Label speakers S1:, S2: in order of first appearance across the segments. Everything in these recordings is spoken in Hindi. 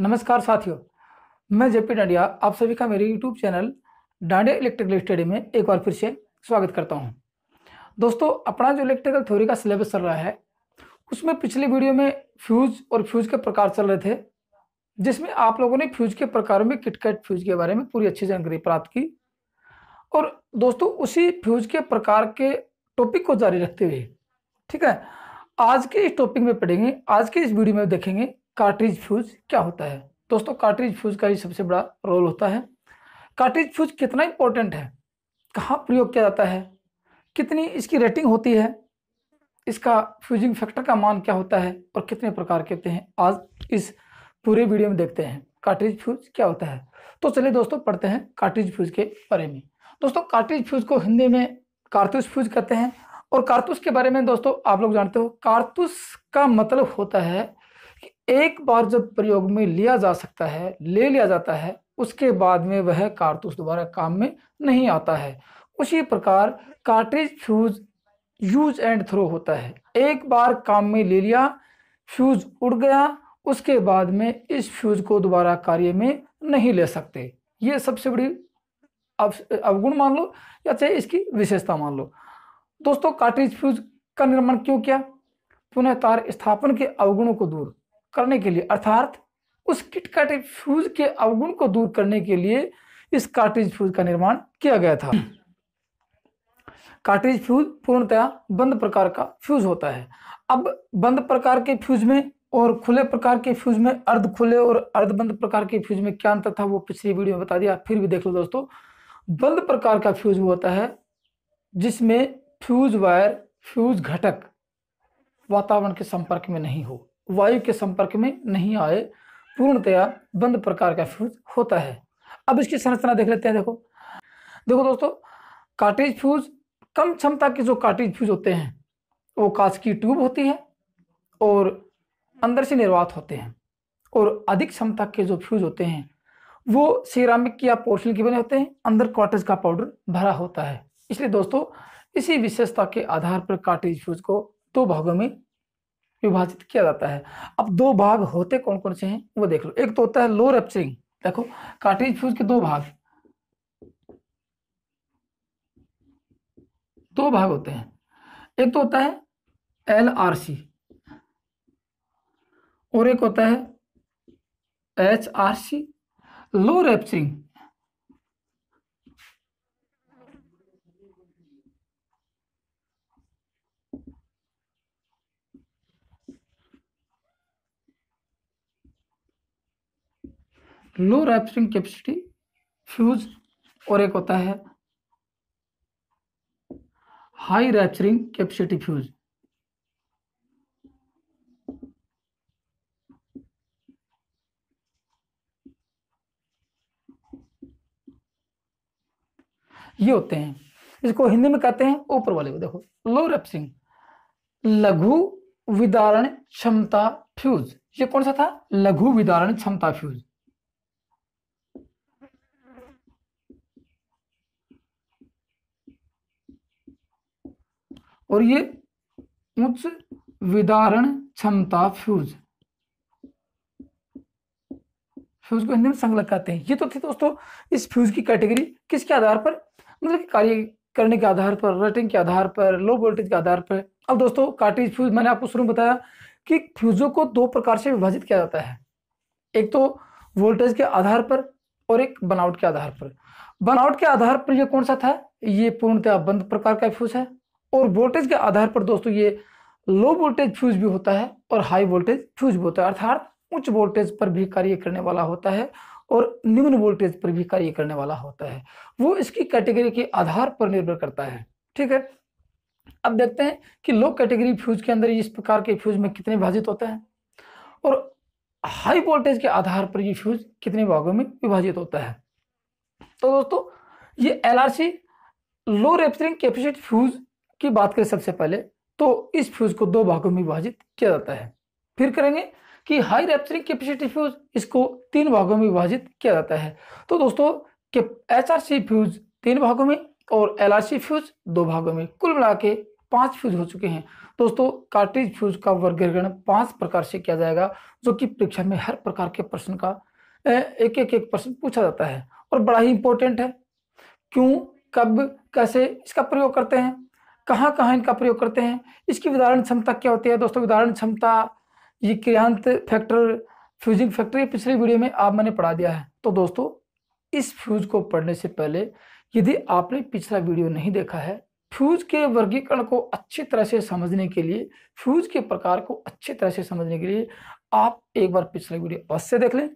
S1: नमस्कार साथियों मैं जेपी डांडिया आप सभी का मेरे YouTube channel Dandiya electrical study में एक बार फिर से स्वागत करता हूं दोस्तों अपना जो इलेक्ट्रिकल थ्योरी का सिलेबस चल रहा है उसमें पिछले वीडियो में फ्यूज और फ्यूज के प्रकार चल रहे थे जिसमें आप लोगों ने फ्यूज के प्रकारों में किटकैट फ्यूज के बारे में पूरी अच्छी जानकारी प्राप्त की और दोस्तों उसी फ्यूज के प्रकार के टॉपिक को जारी रखते हुए ठीक है आज के इस टॉपिक में पढ़ेंगे आज के इस वीडियो में देखेंगे कार्ट्रिज फ्यूज क्या होता है दोस्तों कार्ट्रिज फ्यूज का ही सबसे बड़ा रोल होता है कार्ट्रिज फ्यूज कितना इंपॉर्टेंट है कहाँ प्रयोग किया जाता है कितनी इसकी रेटिंग होती है इसका फ्यूजिंग फैक्टर का मान क्या होता है और कितने प्रकार के होते हैं आज इस पूरे वीडियो में देखते हैं कार्ट्रिज फ्यूज क्या होता है तो चलिए दोस्तों पढ़ते हैं कार्ट्रिज फ्यूज के बारे में दोस्तों कार्ट्रिज फ्यूज को हिंदी में कारतूस फ्यूज कहते हैं और कारतूस के बारे में दोस्तों आप लोग जानते हो कारतूस का मतलब होता है एक बार जब प्रयोग में लिया जा सकता है ले लिया जाता है उसके बाद में वह कारतूस दोबारा काम में नहीं आता है उसी प्रकार cartridge fuse use and throw होता है एक बार काम में ले लिया फ्यूज उड़ गया उसके बाद में इस फ्यूज को दोबारा कार्य में नहीं ले सकते ये सबसे बड़ी अवगुण मान लो या चाहे इसकी विशेषता मान लो दोस्तों कार्ट्रिज फ्यूज का निर्माण क्यों किया पुनः तार स्थापन के अवगुणों को दूर करने के लिए अर्थात उस किट फ्यूज के अवगुण को दूर करने के लिए इस कार्टेज फ्यूज का निर्माण किया गया था कार्टेज फ्यूज पूर्णतया बंद प्रकार का फ्यूज होता है अब बंद प्रकार के फ्यूज में और खुले प्रकार के फ्यूज में अर्ध खुले और अर्ध बंद प्रकार के फ्यूज में क्या अंतर था वो पिछली वीडियो में बता दिया फिर भी देख लो दोस्तों बंद प्रकार का फ्यूज वो होता है जिसमें फ्यूज वायर फ्यूज घटक वातावरण के संपर्क में नहीं हो वायु के संपर्क में नहीं आए पूर्णतया बंद प्रकार का फ्यूज होता है अब इसकी संरचना देख लेते हैं देखो देखो दोस्तों काटेज फ्यूज कम क्षमता के जो कार्टेज फ्यूज होते हैं वो कांच की ट्यूब होती है और अंदर से निर्वात होते हैं और अधिक क्षमता के जो फ्यूज होते हैं वो सिरामिक या पोर्सलिन के बने होते हैं अंदर कॉटेज का पाउडर भरा होता है इसलिए दोस्तों इसी विशेषता के आधार पर काटेज फ्यूज को दो भागों में विभाजित किया जाता है अब दो भाग होते कौन कौन से हैं वो देख लो एक तो होता है लो रेपचरिंग देखो कार्टेज फ्यूज के दो भाग दो भाग होते हैं एक तो होता है एल आर सी और एक होता है H R C low rupturing low rupturing capacity fuse और एक होता है हाई रैप्चरिंग कैपेसिटी फ्यूज ये होते हैं इसको हिंदी में कहते हैं ऊपर वाले को देखो लो रेपसिंग लघु विदारण क्षमता फ्यूज ये कौन सा था लघु विदारण क्षमता फ्यूज और ये उच्च विदारण क्षमता फ्यूज फ्यूज को हिंदी में संलग्न कहते हैं ये तो थी दोस्तों इस फ्यूज की कैटेगरी किसके आधार पर मतलब कार्य करने के आधार पर रेटिंग के आधार पर लो वोल्टेज के आधार पर अब दोस्तों कार्टेज फ्यूज मैंने आपको शुरू में बताया कि फ्यूजों को दो प्रकार से विभाजित किया जाता है एक तो वोल्टेज के आधार पर और एक बनावट के आधार पर बनावट के आधार पर यह कौन सा था ये पूर्णतया बंद प्रकार का फ्यूज है और वोल्टेज के आधार पर दोस्तों ये लो वोल्टेज फ्यूज भी होता है और हाई वोल्टेज फ्यूज भी होता है अर्थात उच्च वोल्टेज पर भी कार्य करने वाला होता है और निम्न वोल्टेज पर भी कार्य करने वाला होता है वो इसकी कैटेगरी के आधार पर निर्भर करता है ठीक है अब देखते हैं कि लो कैटेगरी फ्यूज के अंदर इस प्रकार के फ्यूज में कितने विभाजित होते हैं और हाई वोल्टेज के आधार पर ये फ्यूज कितने भागों में विभाजित होता है तो दोस्तों ये LRC low rupturing capacity fuse की बात करें सबसे पहले तो इस फ्यूज को दो भागों में विभाजित किया जाता है फिर करेंगे कि हाई रेप्चरिंग कैपेसिटी फ्यूज इसको तीन भागों में विभाजित किया जाता है तो दोस्तों के एच आर सी फ्यूज तीन भागों में और एल आर सी फ्यूज दो भागों में कुल मिला के पांच फ्यूज हो चुके हैं दोस्तों कार्टेज फ्यूज का वर्गीकरण पांच प्रकार से किया जाएगा जो कि परीक्षा में हर प्रकार के प्रश्न का एक एक एक प्रश्न पूछा जाता है और बड़ा ही इंपॉर्टेंट है क्यों कब कैसे इसका प्रयोग करते हैं कहाँ कहाँ इनका प्रयोग करते हैं इसकी उदाहरण क्षमता क्या होती है दोस्तों उदाहरण क्षमता ये क्रियांत फैक्टर फ्यूजिंग फैक्टर ये पिछले वीडियो में आप मैंने पढ़ा दिया है तो दोस्तों इस फ्यूज को पढ़ने से पहले यदि आपने पिछला वीडियो नहीं देखा है फ्यूज के वर्गीकरण को अच्छी तरह से समझने के लिए फ्यूज के प्रकार को अच्छी तरह से समझने के लिए आप एक बार पिछला वीडियो अवश्य देख लें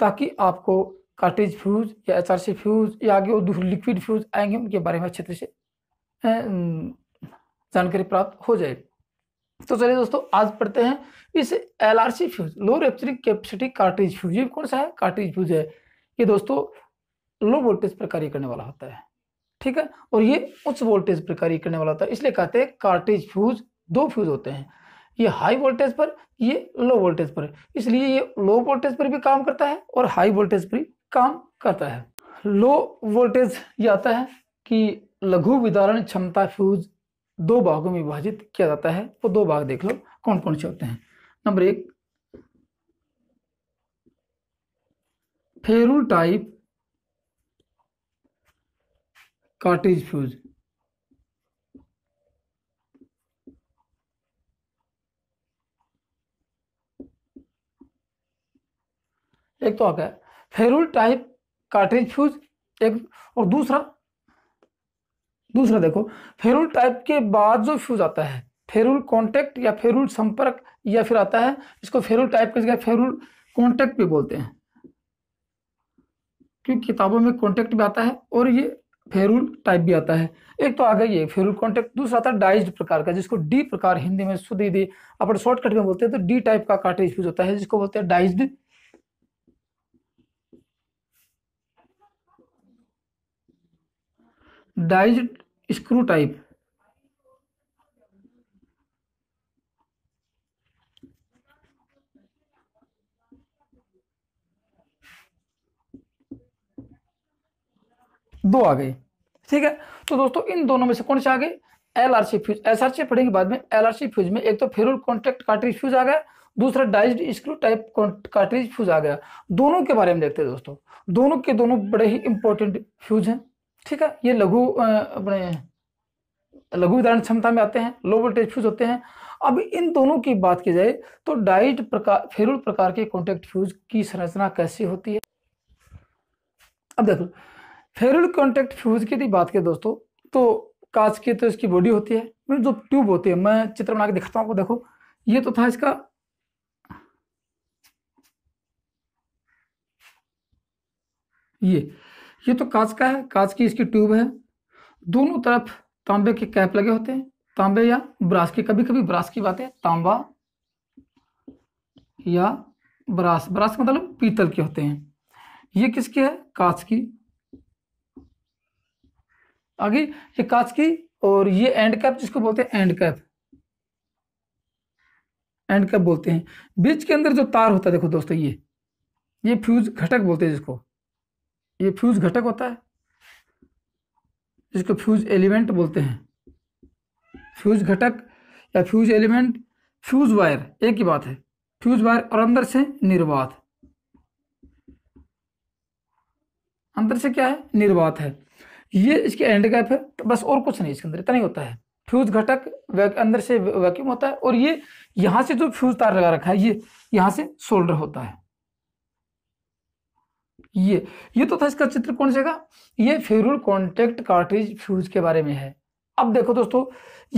S1: ताकि आपको कार्टेज फ्यूज या एच फ्यूज या आगे और दूसरे लिक्विड फ्यूज आएंगे उनके बारे में अच्छे तरह से जानकारी प्राप्त हो जाएगी तो चलिए दोस्तों आज पढ़ते हैं इस L R C fuse low rupturing capacity cartridge fuse ये कौन सा है कार्टेज फ्यूज है ये दोस्तों लो वोल्टेज पर कार्य करने वाला होता है ठीक है और ये उच्च वोल्टेज पर कार्य करने वाला होता है इसलिए कहते हैं कार्टेज फ्यूज दो फ्यूज होते हैं ये हाई वोल्टेज पर ये लो वोल्टेज पर इसलिए ये लो वोल्टेज पर भी काम करता है और हाई वोल्टेज पर भी काम करता है लो वोल्टेज ये आता है कि लघु विदारण क्षमता फ्यूज दो भागों में विभाजित किया जाता है वो दो भाग देख लो कौन कौन से होते हैं नंबर एक फेरू टाइप कार्टेज फ्यूज एक तो आ गया फेरुल टाइप कार्टेज फ्यूज एक और दूसरा दूसरा देखो फेरुल टाइप के बाद जो फ्यूज आता है फेरुल कॉन्टेक्ट या फेरुल संपर्क या फिर आता है इसको फेरुल टाइप के जगह फेरुल कॉन्टेक्ट भी बोलते हैं क्योंकि किताबों में कॉन्टेक्ट भी आता है और ये फेरुल टाइप भी आता है एक तो आ गया ये फेरुल कॉन्टेक्ट दूसरा आता है डाइज प्रकार का जिसको डी प्रकार हिंदी में सुधी दी अपन शॉर्टकट में बोलते हैं तो डी टाइप का कार्टेज फ्यूज होता है जिसको बोलते हैं डाइज डाइज्ड स्क्रू टाइप दो आ गए ठीक है तो दोस्तों इन दोनों में से कौन से आ गए एलआरसी फ्यूज एसआरसी पढ़ेंगे बाद में एलआरसी फ्यूज में एक तो फेरुल कॉन्टेक्ट कार्ट्रिज फ्यूज आ गया दूसरा diazed screw type cartridge fuse आ गया दोनों के बारे में देखते हैं दोस्तों दोनों के दोनों बड़े ही इंपॉर्टेंट फ्यूज हैं ठीक है ये लघु अपने लघु विदारण क्षमता में आते हैं लो वोल्टेज फ्यूज होते हैं अब इन दोनों की बात की जाए तो डाइट प्रकार फेरुल प्रकार के कॉन्टैक्ट फ्यूज की संरचना कैसी होती है अब देखो फेरुल कॉन्टैक्ट फ्यूज की यदि बात करें दोस्तों तो कांच की तो इसकी बॉडी होती है मतलब जो ट्यूब होती है मैं चित्र बना के दिखाता हूँ आपको देखो ये तो था इसका ये ये तो कांच का है कांच की इसकी ट्यूब है दोनों तरफ तांबे के कैप लगे होते हैं तांबे या ब्रास के कभी कभी ब्रास की बात है तांबा या ब्रास ब्रास मतलब पीतल के होते हैं ये किसकी है कांच की आगे ये कांच की और ये एंड कैप जिसको बोलते हैं एंड कैप एंड कैप बोलते हैं बीच के अंदर जो तार होता है देखो दोस्तों ये ये फ्यूज घटक बोलते हैं जिसको ये फ्यूज घटक होता है जिसको फ्यूज एलिमेंट बोलते हैं फ्यूज घटक या फ्यूज एलिमेंट फ्यूज वायर एक ही बात है फ्यूज वायर और अंदर से निर्वात अंदर से क्या है निर्वात है ये इसके एंड गैप है तो बस और कुछ नहीं इसके अंदर इतना ही होता है फ्यूज घटक अंदर से वैक्यूम होता है और ये यहाँ से जो फ्यूज तार लगा रखा है ये यहां से सोल्डर होता है ये ये तो था इसका चित्र कौन से का ये फेरुल कॉन्टेक्ट कार्ट्रिज फ्यूज के बारे में है अब देखो दोस्तों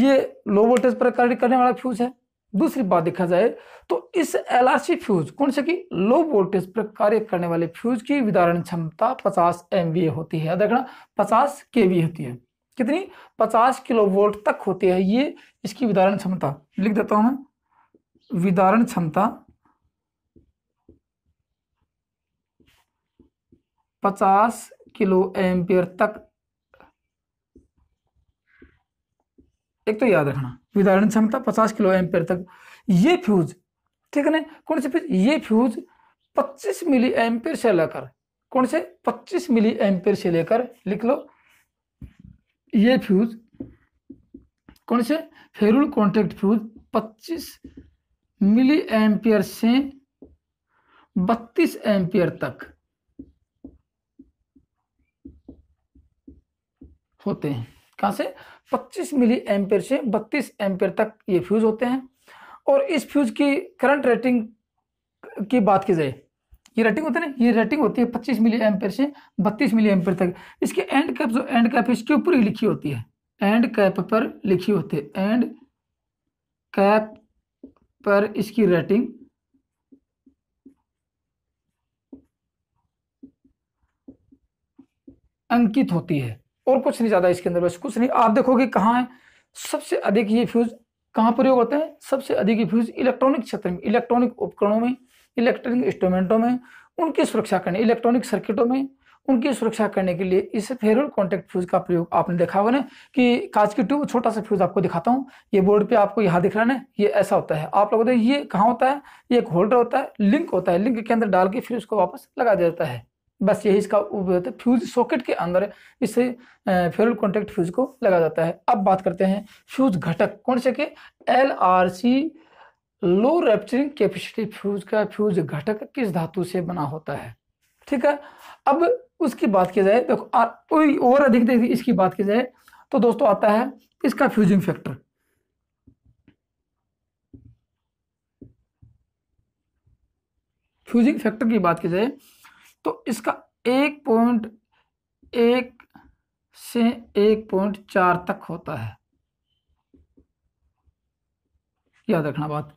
S1: ये लो वोल्टेज पर कार्य करने वाला फ्यूज है दूसरी बात देखा जाए तो इस एल फ्यूज कौन से की लो वोल्टेज पर कार्य करने वाले फ्यूज की विदारण क्षमता 50 एम होती है देखना 50 के होती है कितनी 50 किलो वोल्ट तक होती है ये इसकी विदारण क्षमता लिख देता हूं मैं विदारण क्षमता पचास किलो एम्पियर तक एक तो याद रखना विदारण क्षमता पचास किलो एम्पियर तक ये फ्यूज ठीक है ना कौन से फ्यूज ये फ्यूज पच्चीस मिली एम्पियर से लेकर कौन से पच्चीस मिली एम्पियर से लेकर लिख लो ये फ्यूज कौन से फेरुल कॉन्टेक्ट फ्यूज पच्चीस मिली एम्पियर से बत्तीस एम्पियर तक होते हैं कहाँ से 25 मिली एम्पेयर से 32 एम्पेयर तक ये फ्यूज़ होते हैं और इस फ्यूज़ की करंट रेटिंग की बात की जाए ये रेटिंग होती है ना ये रेटिंग होती है 25 मिली एम्पेयर से 32 मिली एम्पेयर तक इसके एंड कैप जो एंड कैप इसके ऊपर ही लिखी होती है एंड कैप पर लिखी होती है एंड कैप पर इसकी रेटिंग अंकित होती है और कुछ नहीं ज़्यादा इसके अंदर बस कुछ नहीं आप देखोगे कहाँ है सबसे अधिक ये फ्यूज़ कहाँ प्रयोग होते हैं सबसे अधिक ये फ्यूज़ इलेक्ट्रॉनिक क्षेत्र में इलेक्ट्रॉनिक उपकरणों में इलेक्ट्रॉनिक इंस्ट्रूमेंटों में उनकी सुरक्षा करने इलेक्ट्रॉनिक सर्किटों में उनकी सुरक्षा करने के लिए इस फेरल कॉन्टेक्ट फ्यूज का प्रयोग आपने देखा होगा ना कि कांच की ट्यूब छोटा सा फ्यूज आपको दिखाता हूँ ये बोर्ड पे आपको यहाँ दिख रहा है ना ये ऐसा होता है आप लोग ये कहाँ होता है ये एक होल्डर होता है लिंक होता है लिंक के अंदर डाल के फिर उसको वापस लगा दिया जाता है बस यही इसका उपयोग है फ्यूज सॉकेट के अंदर इसे फ्यूल कॉन्टेक्ट फ्यूज को लगा जाता है अब बात करते हैं फ्यूज घटक कौन से के L R C low rupturing capacity fuse का फ्यूज घटक किस धातु से बना होता है ठीक है अब उसकी बात की जाए देखो तो और अधिक देखिए इसकी बात की जाए तो दोस्तों आता है इसका फ्यूजिंग फैक्टर फ्यूजिंग फैक्टर की बात की जाए तो इसका एक पॉइंट एक से एक पॉइंट चार तक होता है याद रखना बात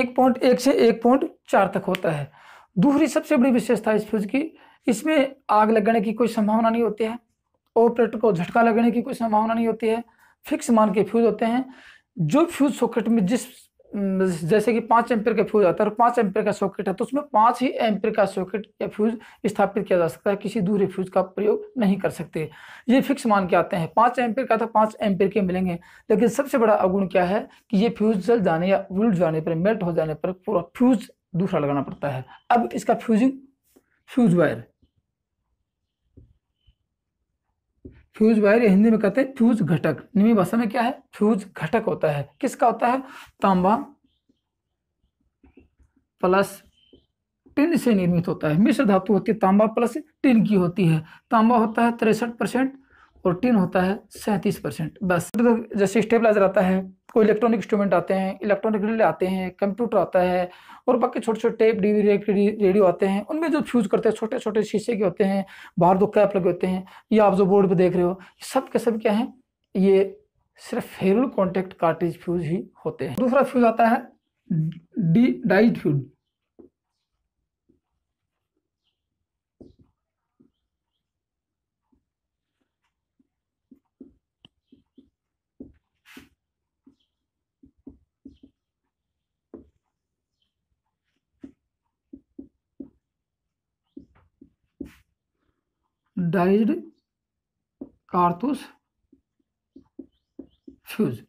S1: एक पॉइंट एक से एक पॉइंट चार तक होता है दूसरी सबसे बड़ी विशेषता इस फ्यूज की इसमें आग लगने की कोई संभावना नहीं होती है ऑपरेटर को झटका लगने की कोई संभावना नहीं होती है फिक्स मान के फ्यूज होते हैं जो फ्यूज सॉकेट में जिस हम्म, जैसे कि पाँच एम्पियर का फ्यूज आता है और पाँच एम्पियर का सॉकेट है तो उसमें पाँच ही एम्पियर का सॉकेट या फ्यूज स्थापित किया जा सकता है किसी दूसरे फ्यूज का प्रयोग नहीं कर सकते ये फिक्स मान के आते हैं पाँच एम्पियर का तो पाँच एम्पियर के मिलेंगे लेकिन सबसे बड़ा अवगुण क्या है कि ये फ्यूज जल जाने या उल्ट जाने पर मेल्ट हो जाने पर पूरा फ्यूज दूसरा लगाना पड़ता है अब इसका fusing fuse wire fuse wire Hindi में कहते हैं फ्यूज घटक निमी भाषा में क्या है फ्यूज घटक होता है किसका होता है तांबा प्लस टिन से निर्मित होता है मिश्र धातु होती है तांबा प्लस टिन की होती है तांबा होता है तिरसठ परसेंट और टिन होता है सैंतीस परसेंट बस जैसे स्टेबलाइजर आता है कोई इलेक्ट्रॉनिक इंस्ट्रूमेंट आते हैं इलेक्ट्रॉनिक रिले आते हैं कंप्यूटर आता है और बाकी छोटे छोटे टेप डी रेडियो आते हैं उनमें जो फ्यूज करते हैं छोटे छोटे शीशे के होते हैं बाहर दो कैप लगे होते हैं या आप जो बोर्ड पर देख रहे हो सब के सब क्या है ये सिर्फ फेरुल कॉन्टेक्ट कार्टेज फ्यूज ही होते हैं दूसरा फ्यूज आता है डी डाइट फ्यूज डाइज्ड कारतूस फ्यूज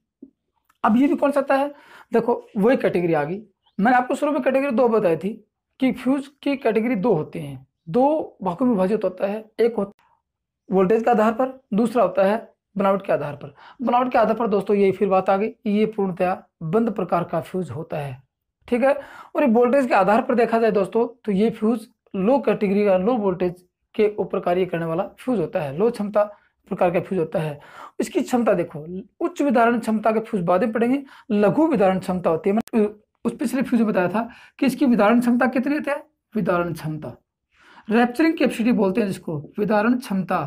S1: अब ये भी कौन सकता है देखो वही कैटेगरी आ गई मैंने आपको शुरू में कैटेगरी दो बताई थी कि फ्यूज की कैटेगरी दो होते हैं दो भागों में विभाजित होता है एक होता वोल्टेज के आधार पर दूसरा होता है बनावट के आधार पर बनावट के आधार पर दोस्तों यही फिर बात आ गई ये पूर्णतया बंद प्रकार का फ्यूज होता है ठीक है और ये वोल्टेज के आधार पर देखा जाए दोस्तों तो ये फ्यूज लो कैटेगरी का लो वोल्टेज के ऊपर कार्य करने वाला फ्यूज होता है लो क्षमता प्रकार का फ्यूज होता है इसकी क्षमता देखो उच्च विधारण क्षमता के फ्यूज बाद में पड़ेंगे लघु विधारण क्षमता होती है उस पिछले फ्यूज में बताया था कि इसकी विधारण क्षमता कितनी होती है विधारण क्षमता रैप्चरिंग कैपेसिटी बोलते हैं जिसको विदारण क्षमता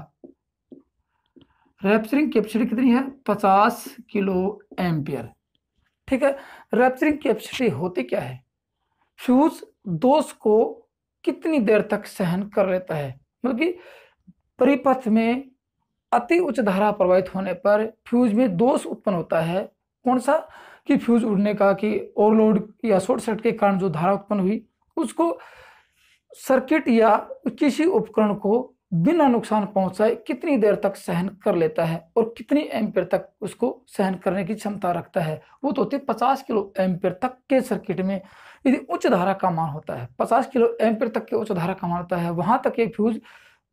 S1: रैप्चरिंग कैपेसिटी कितनी है पचास किलो एम्पियर ठीक है रैप्चरिंग कैपेसिटी होती क्या है फ्यूज दोष को कितनी देर तक सहन कर लेता है बल्कि परिपथ में अति उच्च धारा प्रवाहित होने पर फ्यूज में दोष उत्पन्न होता है कौन सा कि फ्यूज उड़ने का कि ओवरलोड या शॉर्ट सर्किट के कारण जो धारा उत्पन्न हुई उसको सर्किट या किसी उपकरण को बिना नुकसान पहुंचाए कितनी देर तक सहन कर लेता है और कितनी एम्पियर तक उसको सहन करने की क्षमता रखता है वो तो होते पचास किलो एम्पियर तक के सर्किट में यदि उच्च धारा का मान होता है पचास किलो एम्पियर तक के उच्च धारा का मान होता है वहां तक ये फ्यूज़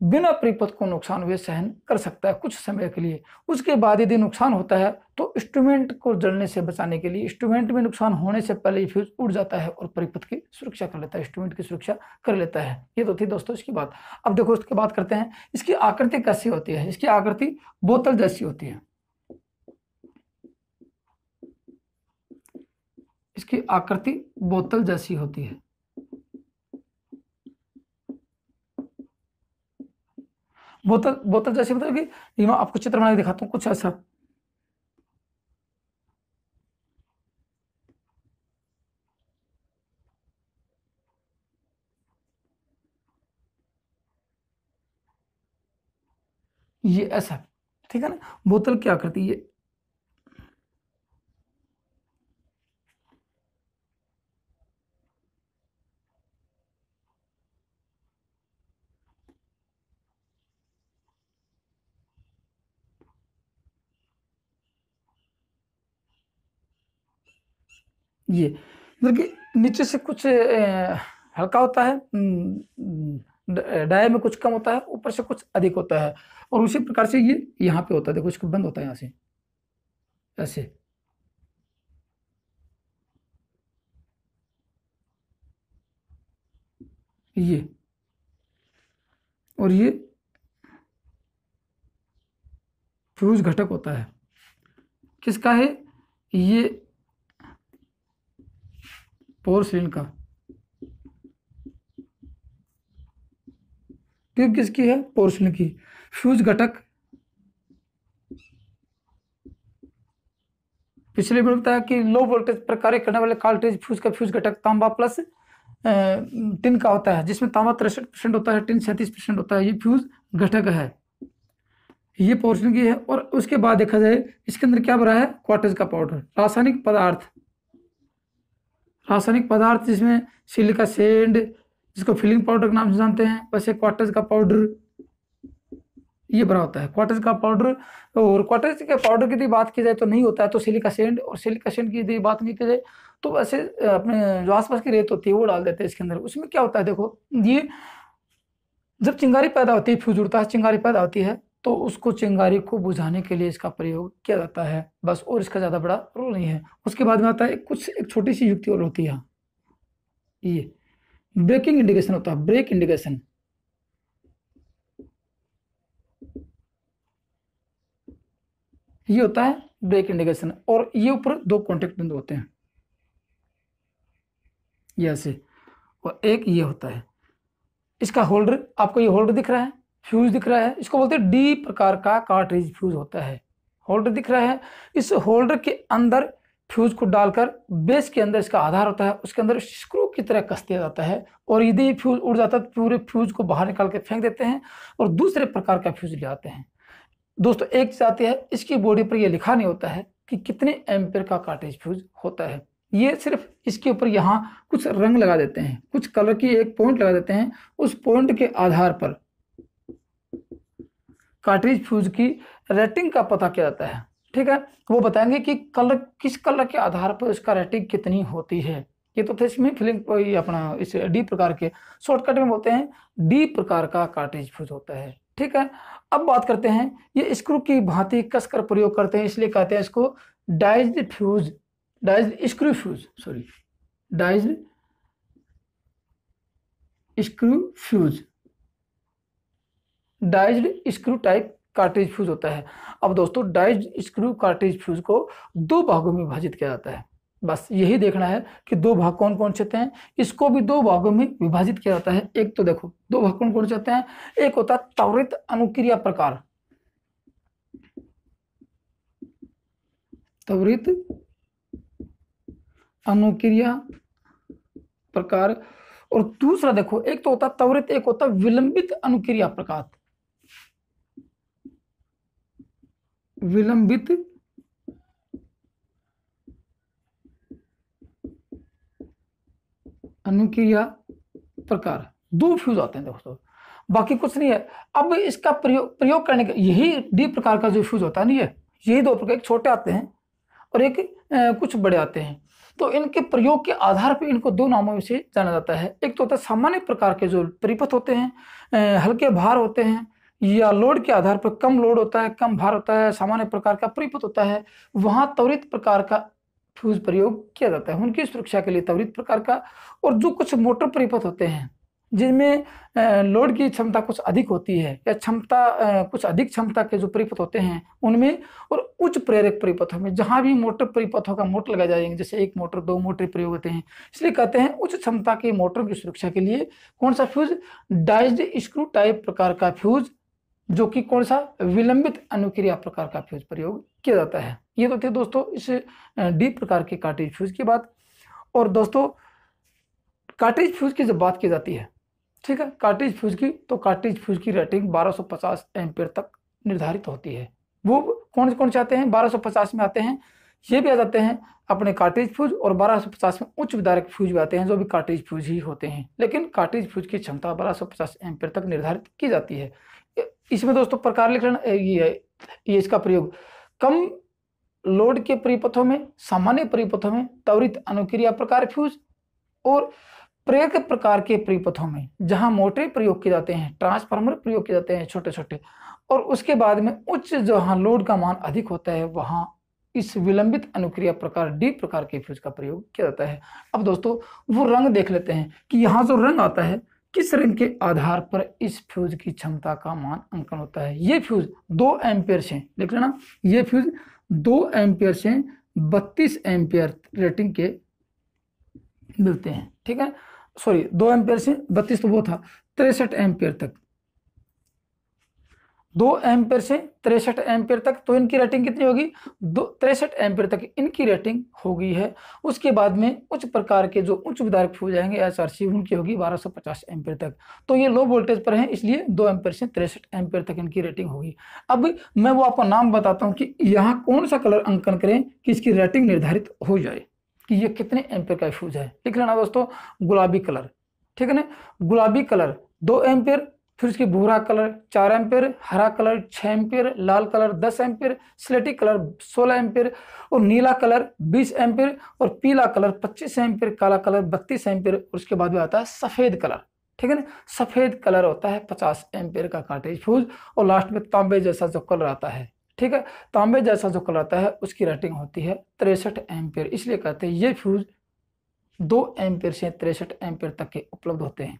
S1: बिना परिपथ को नुकसान हुए सहन कर सकता है कुछ समय के लिए उसके बाद यदि नुकसान होता है तो इंस्ट्रूमेंट को जलने से बचाने के लिए इंस्ट्रूमेंट में नुकसान होने से पहले ही फ्यूज उड़ जाता है और परिपथ की सुरक्षा कर लेता है इंस्ट्रूमेंट की सुरक्षा कर लेता है ये तो थी दोस्तों इसकी बात अब देखो उसकी बात करते हैं इसकी आकृति कैसी होती है इसकी आकृति बोतल जैसी होती है इसकी आकृति बोतल जैसी होती है बोतल बोतल जैसी मतलब कि मैं आपको चित्र बना के दिखाता हूं कुछ ऐसा ये ऐसा ठीक है ना बोतल की आकृति ये ये मतलब कि नीचे से कुछ हल्का होता है डाय में कुछ कम होता है ऊपर से कुछ अधिक होता है और उसी प्रकार से ये यहाँ पे होता है देखो इसको बंद होता है यहाँ से ऐसे ये और ये फ्यूज घटक होता है किसका है ये पोर्सलिन का ट्यूब किसकी है पोर्सलिन की फ्यूज घटक पिछले में बताया कि लो वोल्टेज पर कार्य करने वाले कार्टेज फ्यूज का फ्यूज घटक तांबा प्लस टिन का होता है जिसमें तांबा तिरसठ परसेंट होता है टिन सैंतीस परसेंट होता है ये फ्यूज घटक है ये पोर्शन की है और उसके बाद देखा जाए इसके अंदर क्या भरा है क्वार्टज का पाउडर रासायनिक पदार्थ रासायनिक पदार्थ जिसमें सिलिका सेंड जिसको फिलिंग पाउडर के नाम से जानते हैं वैसे कॉटेज का पाउडर ये बना होता है कॉटेज का पाउडर और कॉटेज के पाउडर की यदि बात की जाए तो नहीं होता है तो सिलिका सेंड और सिलिका सेंड की यदि बात नहीं की जाए तो वैसे अपने जो आसपास की रेत होती है वो डाल देते हैं इसके अंदर उसमें क्या होता है देखो ये जब चिंगारी पैदा होती है फ्यूज उड़ता है चिंगारी पैदा होती है तो उसको चिंगारी को बुझाने के लिए इसका प्रयोग किया जाता है बस और इसका ज़्यादा बड़ा रोल नहीं है उसके बाद में आता है कुछ एक छोटी सी युक्ति और होती है ये ब्रेकिंग इंडिकेशन होता है ब्रेक इंडिकेशन ये होता है ब्रेक इंडिकेशन और ये ऊपर दो कॉन्टेक्ट बिंदु होते हैं ये ऐसे और एक ये होता है इसका होल्डर आपको ये होल्डर दिख रहा है फ्यूज दिख रहा है इसको बोलते हैं डी प्रकार का कार्ट्रिज फ्यूज होता है होल्डर दिख रहा है इस होल्डर के अंदर फ्यूज को डालकर बेस के अंदर इसका आधार होता है उसके अंदर स्क्रू की तरह कस दिया जाता है और यदि फ्यूज उड़ जाता है तो पूरे फ्यूज को बाहर निकाल के फेंक देते हैं और दूसरे प्रकार का फ्यूज ले आते हैं दोस्तों एक चीज आती है इसकी बॉडी पर यह लिखा नहीं होता है कि कितने एम्पेयर का कार्टेज फ्यूज होता है ये सिर्फ इसके ऊपर यहाँ कुछ रंग लगा देते हैं कुछ कलर की एक पॉइंट लगा देते हैं उस पॉइंट के आधार पर कार्ट्रिज फ्यूज की रेटिंग का पता किया जाता है ठीक है वो बताएंगे कि कलर किस कलर के आधार पर उसका रेटिंग कितनी होती है ये तो थे इसमें फिलिंग कोई अपना इस डी प्रकार के शॉर्टकट में बोलते हैं डी प्रकार का कार्टेज फ्यूज होता है ठीक है अब बात करते हैं ये स्क्रू की भांति कसकर प्रयोग करते हैं इसलिए कहते हैं इसको diazed fuse diazed screw fuse sorry diazed screw fuse diazed screw type cartridge fuse होता है अब दोस्तों डाइज स्क्रू कार्टेज फ्यूज को दो भागों में विभाजित किया जाता है बस यही देखना है कि दो भाग कौन कौन से होते हैं इसको भी दो भागों में विभाजित किया जाता है एक तो देखो दो भाग कौन कौन से होते हैं एक होता है त्वरित अनुक्रिया प्रकार त्वरित अनुक्रिया प्रकार और दूसरा देखो एक तो होता त्वरित एक होता विलंबित अनुक्रिया प्रकार विलंबित अनुक्रिया प्रकार दो फ्यूज आते हैं दोस्तों बाकी कुछ नहीं है अब इसका प्रयोग प्रयोग करने का यही डी प्रकार का जो फ्यूज होता है नहीं है यही दो प्रकार एक छोटे आते हैं और एक ए, कुछ बड़े आते हैं तो इनके प्रयोग के आधार पर इनको दो नामों से जाना जाता है एक तो होता है सामान्य प्रकार के जो परिपथ होते हैं हल्के भार होते हैं या लोड के आधार पर कम लोड होता है कम भार होता है सामान्य प्रकार का परिपथ होता है वहाँ त्वरित प्रकार का फ्यूज प्रयोग किया जाता है उनकी सुरक्षा के लिए त्वरित प्रकार का और जो कुछ मोटर परिपथ होते हैं जिनमें लोड की क्षमता कुछ अधिक होती है या क्षमता कुछ अधिक क्षमता के जो परिपथ होते हैं उनमें और उच्च प्रेरक परिपथों में जहाँ भी मोटर परिपथों का मोटर लगाए जाएंगे जैसे एक मोटर दो मोटर प्रयोग होते हैं इसलिए कहते हैं उच्च क्षमता के मोटर की सुरक्षा के लिए कौन सा फ्यूज डाइज स्क्रू टाइप प्रकार का फ्यूज जो कि कौन सा विलंबित अनुक्रिया प्रकार का फ्यूज प्रयोग किया जाता है ये तो थे दोस्तों इस डी प्रकार के कार्टेज फ्यूज की बात और दोस्तों कार्टेज फ्यूज की जब बात की जाती है ठीक है कार्टेज फ्यूज की तो कार्टेज फ्यूज की रेटिंग 1250 सौ तक निर्धारित होती है वो कौन कौन से आते हैं 1250 में आते हैं ये भी आ जाते हैं अपने कार्टेज फ्यूज और 1250 में उच्च विदारक फ्यूज भी आते हैं जो भी कार्टेज फ्यूज ही होते हैं लेकिन कार्टेज फ्यूज की क्षमता 1250 सौ तक निर्धारित की जाती है इसमें दोस्तों प्रकार लिखण ये है ये इसका प्रयोग कम लोड के परिपथों में सामान्य परिपथों में त्वरित अनुक्रिया प्रकार फ्यूज और प्रेरक प्रकार के परिपथों में जहां मोटर प्रयोग किए जाते हैं ट्रांसफार्मर प्रयोग किए जाते हैं छोटे छोटे और उसके बाद में उच्च जहां लोड का मान अधिक होता है वहां इस विलंबित अनुक्रिया प्रकार डी प्रकार के फ्यूज का प्रयोग किया जाता है अब दोस्तों वो रंग देख लेते हैं कि यहाँ जो रंग आता है किस रिंग के आधार पर इस फ्यूज की क्षमता का मान अंकन होता है ये फ्यूज दो एम्पियर से देख लेना ये फ्यूज दो एम्पियर से बत्तीस एम्पियर रेटिंग के मिलते हैं ठीक है सॉरी दो एम्पियर से बत्तीस तो वो था तिरसठ एम्पियर तक दो एम्पेयर से तिरसठ एम्पेयर तक तो इनकी रेटिंग कितनी होगी दो तिरसठ एम्पेयर तक इनकी रेटिंग हो गई है उसके बाद में उच्च प्रकार के जो उच्च विधायक फ्यूज आएंगे एस आर सी उनकी होगी बारह सौ पचास एम्पेयर तक तो ये लो वोल्टेज पर है इसलिए दो एम्पेयर से तिरसठ एम्पेयर तक इनकी रेटिंग होगी अब मैं वो आपको नाम बताता हूँ कि यहाँ कौन सा कलर अंकन करें कि इसकी रेटिंग निर्धारित हो जाए कि ये कितने एम्पेयर का फ्यूज है लिख लेना दोस्तों गुलाबी कलर ठीक है ना गुलाबी कलर दो एम्पेयर फिर उसकी भूरा कलर चार एम्पेयर हरा कलर छः एम्पेयर लाल कलर दस एम्पेयर स्लेटी कलर सोलह एम्पेयर और नीला कलर बीस एम्पेयर और पीला कलर पच्चीस एम्पेयर काला कलर बत्तीस एम्पेयर और उसके बाद में आता है सफ़ेद कलर ठीक है ना सफ़ेद कलर होता है पचास एम्पेयर का कार्टेज फ्यूज और लास्ट में तांबे जैसा जो कलर आता है ठीक है तांबे जैसा जो कलर आता है उसकी रेटिंग होती है तिरसठ एम्पेयर इसलिए कहते हैं ये फ्यूज़ दो एम्पेयर से तिरसठ एम्पेयर तक के उपलब्ध होते हैं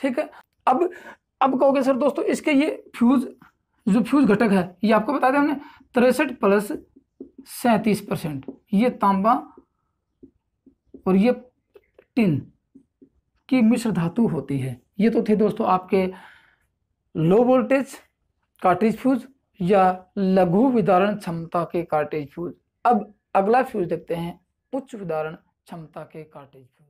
S1: ठीक है अब अब कहोगे सर दोस्तों इसके ये फ्यूज जो फ्यूज घटक है ये आपको बता दें हमने तिरसठ प्लस सैंतीस परसेंट ये तांबा और ये टिन की मिश्र धातु होती है ये तो थे दोस्तों आपके लो वोल्टेज कार्टेज फ्यूज या लघु विदारण क्षमता के कार्टेज फ्यूज अब अगला फ्यूज देखते हैं उच्च विदारण क्षमता के कार्टेज फ्यूज